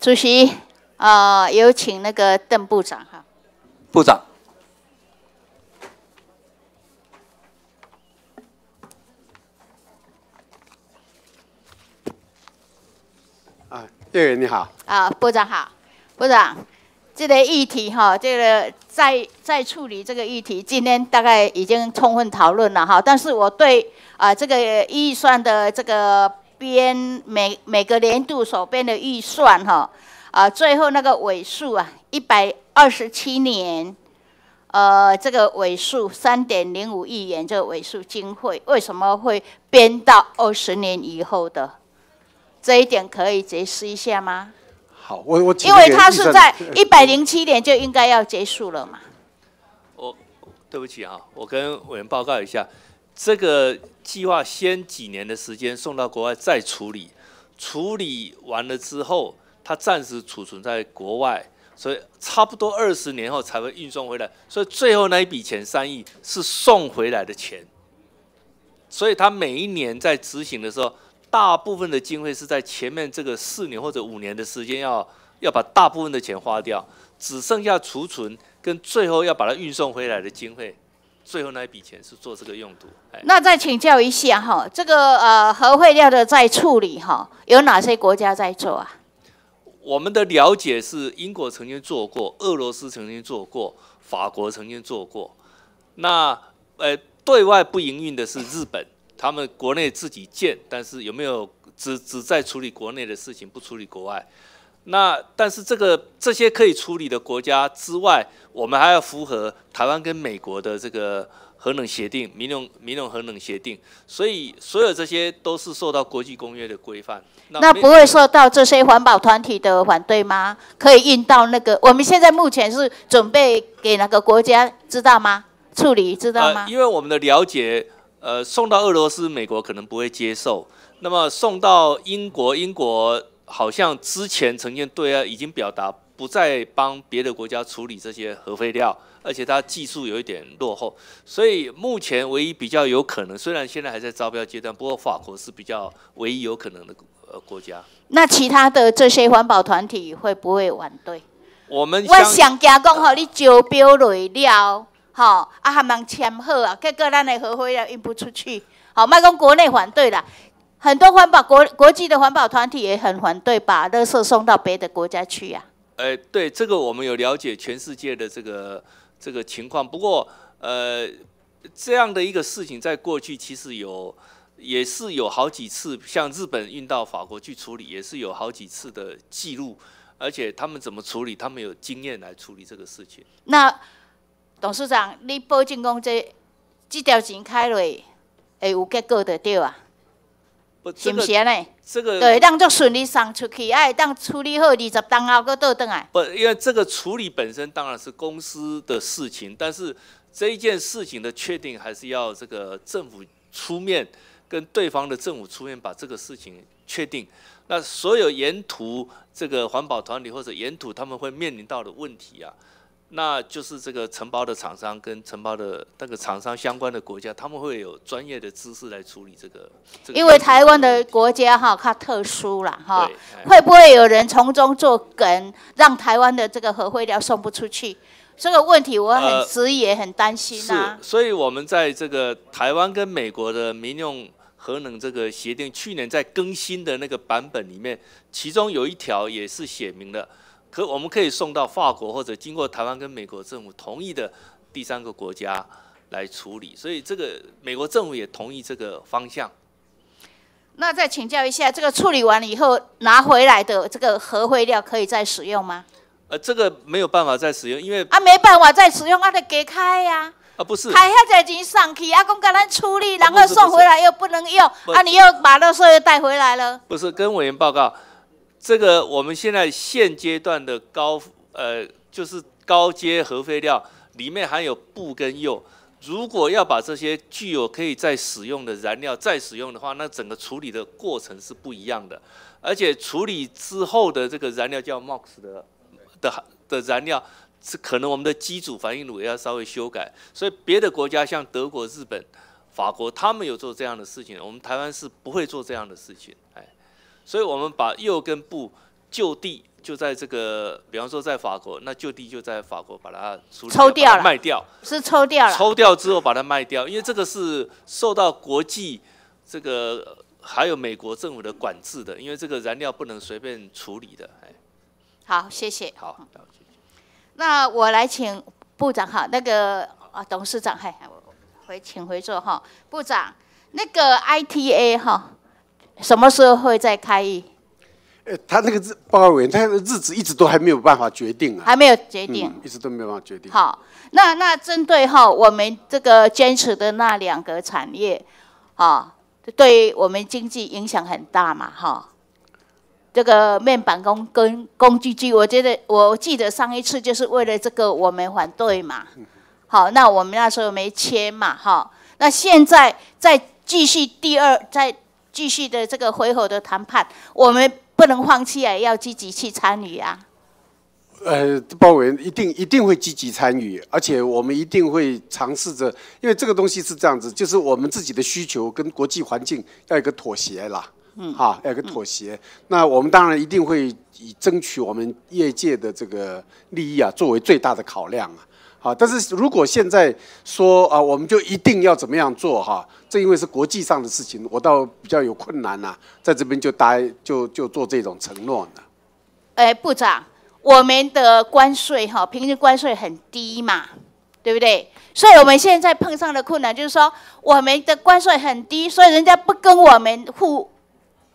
主席，啊，有请那个邓部长哈。部长。啊，对，你好。啊，部长好。部长，这个议题哈，这个在在处理这个议题，今天大概已经充分讨论了哈。但是我对啊这个预算的这个。编每每个年度所编的预算哈，啊，最后那个尾数啊，一百二十七年，呃，这个尾数三点零五亿元，这个尾数经费为什么会编到二十年以后的？这一点可以解释一下吗？好，我我因为他是在一百零七年就应该要结束了嘛。我，对不起啊，我跟委员报告一下。这个计划先几年的时间送到国外再处理，处理完了之后，它暂时储存在国外，所以差不多二十年后才会运送回来。所以最后那一笔钱三亿是送回来的钱，所以他每一年在执行的时候，大部分的经费是在前面这个四年或者五年的时间要要把大部分的钱花掉，只剩下储存跟最后要把它运送回来的经费。最后那一笔钱是做这个用途。那再请教一下哈，这个呃核废料的在处理哈，有哪些国家在做啊？我们的了解是，英国曾经做过，俄罗斯曾经做过，法国曾经做过。那呃，对外不营运的是日本，他们国内自己建，但是有没有只只在处理国内的事情，不处理国外？那但是这个这些可以处理的国家之外，我们还要符合台湾跟美国的这个核能协定、民用民用核能协定，所以所有这些都是受到国际公约的规范。那不会受到这些环保团体的反对吗？可以运到那个？我们现在目前是准备给哪个国家知道吗？处理知道吗？因为我们的了解，呃，送到俄罗斯、美国可能不会接受。那么送到英国，英国。好像之前曾经对啊已经表达不再帮别的国家处理这些核废料，而且它技术有一点落后，所以目前唯一比较有可能，虽然现在还在招标阶段，不过法国是比较唯一有可能的呃国家。那其他的这些环保团体会不会反对？我们我想加讲，吼，你招标来了，吼，啊还蛮签好啊，结果咱的核废料运不出去，好，卖讲国内反对了。很多环保国国际的环保团体也很反对把垃圾送到别的国家去呀。诶，对这个我们有了解，全世界的这个这个情况。不过，呃，这样的一个事情在过去其实有也是有好几次，像日本运到法国去处理，也是有好几次的记录。而且他们怎么处理，他们有经验来处理这个事情。那董事长，你保证讲这这条钱开了会有结果的，对吧？是不是呢？这个，对，当做顺利送出去，哎，当处理好二十单后，佫倒转来。不，因为这个处理本身当然是公司的事情，但是这一件事情的确定，还是要这个政府出面，跟对方的政府出面，把这个事情确定。那所有沿途这个环保团体或者沿途他们会面临到的问题啊。那就是这个承包的厂商跟承包的那个厂商相关的国家，他们会有专业的知识来处理这个。因为台湾的国家哈，它特殊了哈，会不会有人从中作梗，让台湾的这个核废料送不出去？这个问题我很迟疑，很担心啊。是，所以我们在这个台湾跟美国的民用核能这个协定，去年在更新的那个版本里面，其中有一条也是写明了。可我们可以送到法国或者经过台湾跟美国政府同意的第三个国家来处理，所以这个美国政府也同意这个方向。那再请教一下，这个处理完了以后拿回来的这个核废料可以再使用吗？呃，这个没有办法再使用，因为啊，没办法再使用，还得给开呀。啊，不是，还遐侪钱上去啊，公跟咱处理，然后送回来又不能用，啊，你又把垃圾又带回来了。不是，跟委员报告。这个我们现在现阶段的高呃就是高阶核废料里面含有钚跟铀，如果要把这些具有可以再使用的燃料再使用的话，那整个处理的过程是不一样的，而且处理之后的这个燃料叫 MOX 的的的燃料是可能我们的机组反应炉也要稍微修改，所以别的国家像德国、日本、法国他们有做这样的事情，我们台湾是不会做这样的事情，哎。所以，我们把右跟布就地就在这个，比方说在法国，那就地就在法国把它抽掉、卖掉，是抽掉了。抽掉之后把它卖掉，因为这个是受到国际这个还有美国政府的管制的，因为这个燃料不能随便处理的。哎，好，谢谢。好，那我来请部长哈，那个啊董事长，哎，我回请回座哈，部长，那个 ITA 哈。什么时候会再开议？呃，他那个日报告委员，他的日子一直都还没有办法决定啊，还没有决定，一直都没有办法决定。好，那那针对哈，我们这个坚持的那两个产业，啊，对我们经济影响很大嘛，哈，这个面板工跟工具机，我觉得我记得上一次就是为了这个，我们反对嘛，好，那我们那时候没签嘛，哈，那现在在继续第二在。继续的这个回合的谈判，我们不能放弃啊，要积极去参与啊。呃，鲍委员一定一定会积极参与，而且我们一定会尝试着，因为这个东西是这样子，就是我们自己的需求跟国际环境要一个妥协啦，嗯，哈，要个妥协。那我们当然一定会以争取我们业界的这个利益啊，作为最大的考量啊。好，但是如果现在说啊，我们就一定要怎么样做哈？这因为是国际上的事情，我倒比较有困难呐，在这边就答就就做这种承诺呢。哎，部长，我们的关税哈，平均关税很低嘛，对不对？所以我们现在碰上的困难就是说，我们的关税很低，所以人家不跟我们互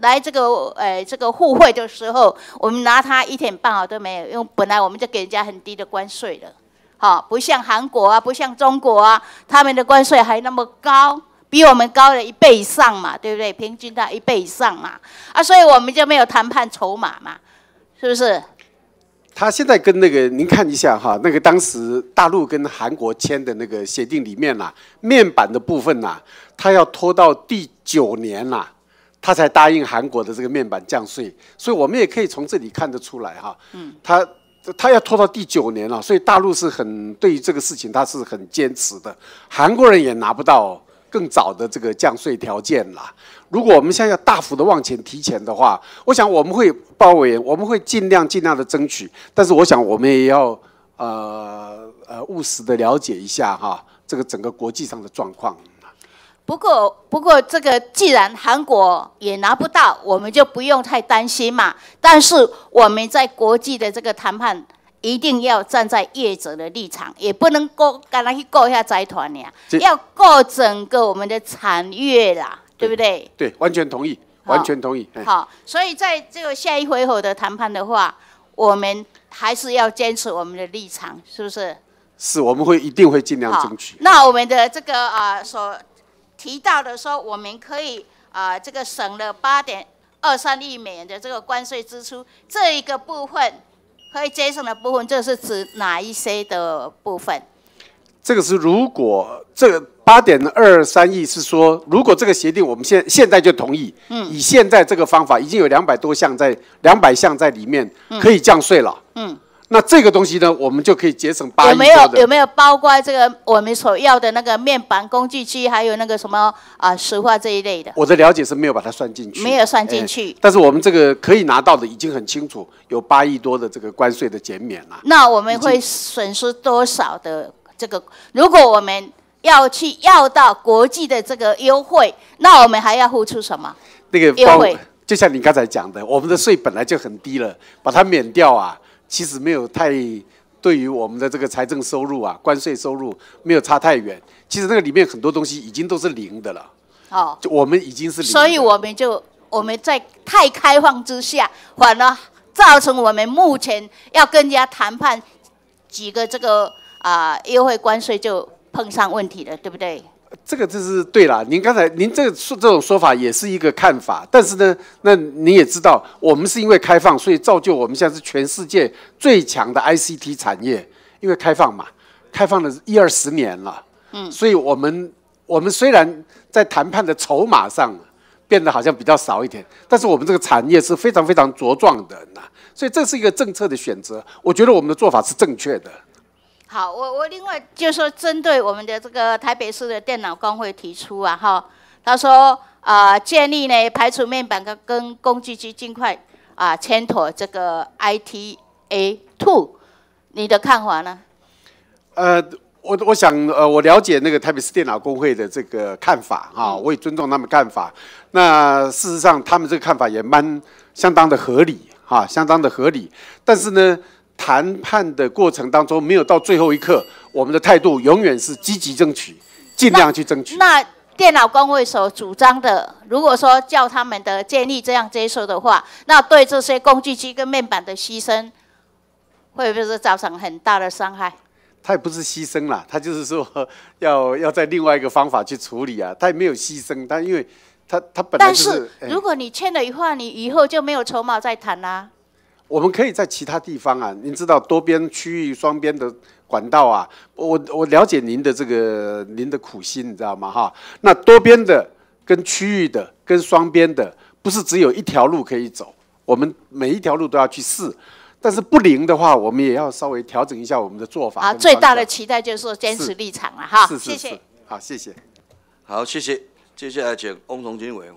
来这个呃这个互惠的时候，我们拿他一点半法都没有，因为本来我们就给人家很低的关税了。好，不像韩国啊，不像中国啊，他们的关税还那么高，比我们高了一倍以上嘛，对不对？平均到一倍以上嘛，啊，所以我们就没有谈判筹码嘛，是不是？他现在跟那个，您看一下哈，那个当时大陆跟韩国签的那个协定里面呐，面板的部分呐，他要拖到第九年啊，他才答应韩国的这个面板降税，所以我们也可以从这里看得出来哈，嗯，他。他要拖到第九年了，所以大陆是很对于这个事情，他是很坚持的。韩国人也拿不到更早的这个降税条件了。如果我们现在要大幅的往前提前的话，我想我们会报委员，我们会尽量尽量的争取。但是我想我们也要呃呃务实的了解一下哈，这个整个国际上的状况。不过，不过这个既然韩国也拿不到，我们就不用太担心嘛。但是我们在国际的这个谈判，一定要站在业者的立场，也不能够跟他去过一下财团呀，要过整个我们的产业啦，对不对？对，完全同意，完全同意。好，所以在这个下一回合的谈判的话，我们还是要坚持我们的立场，是不是？是，我们会一定会尽量争取。那我们的这个啊所。提到的说，我们可以啊，这个省了八点二三亿美元的这个关税支出，这一个部分可以节省的部分，这是指哪一些的部分？这个是如果这个八点二三亿是说，如果这个协定我们现现在就同意，嗯，以现在这个方法，已经有两百多项在两百项在里面可以降税了，嗯。那这个东西呢，我们就可以节省八亿有没有有没有包括这个我们所要的那个面板工具机，还有那个什么啊石化这一类的？我的了解是没有把它算进去。没有算进去。但是我们这个可以拿到的已经很清楚，有八亿多的这个关税的减免了。那我们会损失多少的这个？如果我们要去要到国际的这个优惠，那我们还要付出什么？那个优惠，就像你刚才讲的，我们的税本来就很低了，把它免掉啊。其实没有太对于我们的这个财政收入啊，关税收入没有差太远。其实那个里面很多东西已经都是零的了。哦，就我们已经是，零所以我们就我们在太开放之下，反而造成我们目前要跟人家谈判几个这个啊优惠关税就碰上问题了，对不对？这个就是对了。您刚才您这个说这种说法也是一个看法，但是呢，那您也知道，我们是因为开放，所以造就我们现在是全世界最强的 ICT 产业，因为开放嘛，开放了一二十年了，嗯，所以我们我们虽然在谈判的筹码上变得好像比较少一点，但是我们这个产业是非常非常茁壮的呐，所以这是一个政策的选择，我觉得我们的做法是正确的。好，我我另外就是说针对我们的这个台北市的电脑工会提出啊哈，他说啊建立呢排除面板跟跟工具机尽快啊签妥这个 ITA two，你的看法呢？呃，我我想呃，我了解那个台北市电脑工会的这个看法哈，我也尊重他们看法。那事实上，他们这个看法也蛮相当的合理哈，相当的合理。但是呢。谈判的过程当中，没有到最后一刻，我们的态度永远是积极争取，尽量去争取。那电脑工会所主张的，如果说叫他们的建议这样接受的话，那对这些工具机跟面板的牺牲，会不会造成很大的伤害？他也不是牺牲啦，他就是说 要要在另外一个方法去处理啊，他也没有牺牲，他因为他他本来就是。但是如果你签了以后，你以后就没有筹码再谈啦。我们可以在其他地方啊，您知道多边、区域、双边的管道啊。我我了解您的这个您的苦心，你知道吗？哈，那多边的、跟区域的、跟双边的，不是只有一条路可以走，我们每一条路都要去试。但是不灵的话，我们也要稍微调整一下我们的做法。啊，最大的期待就是坚持立场了，哈。谢谢。好，谢谢。好，谢谢。接下来请翁崇金委员。